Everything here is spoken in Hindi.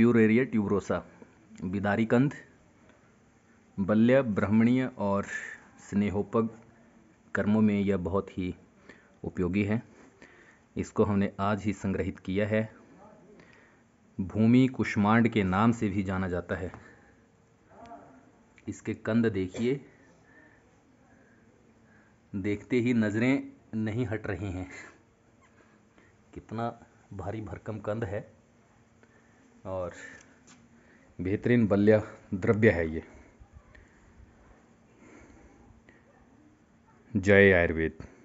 एरिया ट्यूबरोसा बिदारी कंध बल्य ब्राह्मणीय और स्नेहोपग कर्मों में यह बहुत ही उपयोगी है इसको हमने आज ही संग्रहित किया है भूमि कुष्मांड के नाम से भी जाना जाता है इसके कंद देखिए देखते ही नज़रें नहीं हट रही हैं कितना भारी भरकम कंद है और बेहतरीन बल्य द्रव्य है ये जय आयुर्वेद